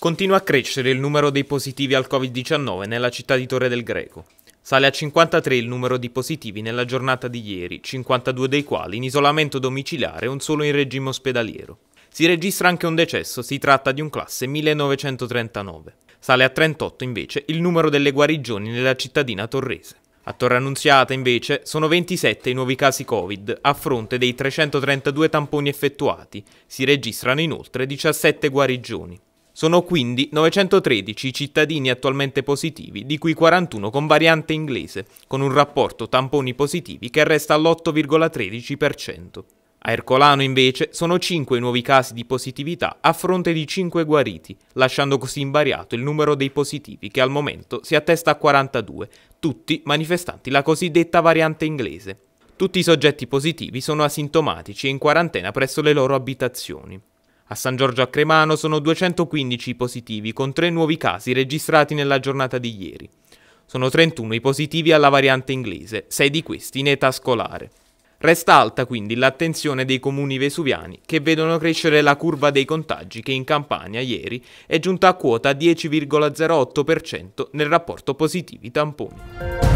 Continua a crescere il numero dei positivi al Covid-19 nella città di Torre del Greco. Sale a 53 il numero di positivi nella giornata di ieri, 52 dei quali in isolamento domiciliare e un solo in regime ospedaliero. Si registra anche un decesso, si tratta di un classe 1939. Sale a 38 invece il numero delle guarigioni nella cittadina torrese. A Torre Annunziata invece sono 27 i nuovi casi Covid a fronte dei 332 tamponi effettuati. Si registrano inoltre 17 guarigioni. Sono quindi 913 i cittadini attualmente positivi, di cui 41 con variante inglese, con un rapporto tamponi positivi che resta all'8,13%. A Ercolano invece sono 5 i nuovi casi di positività a fronte di 5 guariti, lasciando così invariato il numero dei positivi che al momento si attesta a 42, tutti manifestanti la cosiddetta variante inglese. Tutti i soggetti positivi sono asintomatici e in quarantena presso le loro abitazioni. A San Giorgio a Cremano sono 215 i positivi, con tre nuovi casi registrati nella giornata di ieri. Sono 31 i positivi alla variante inglese, 6 di questi in età scolare. Resta alta quindi l'attenzione dei comuni vesuviani che vedono crescere la curva dei contagi che in Campania ieri è giunta a quota 10,08% nel rapporto positivi tamponi.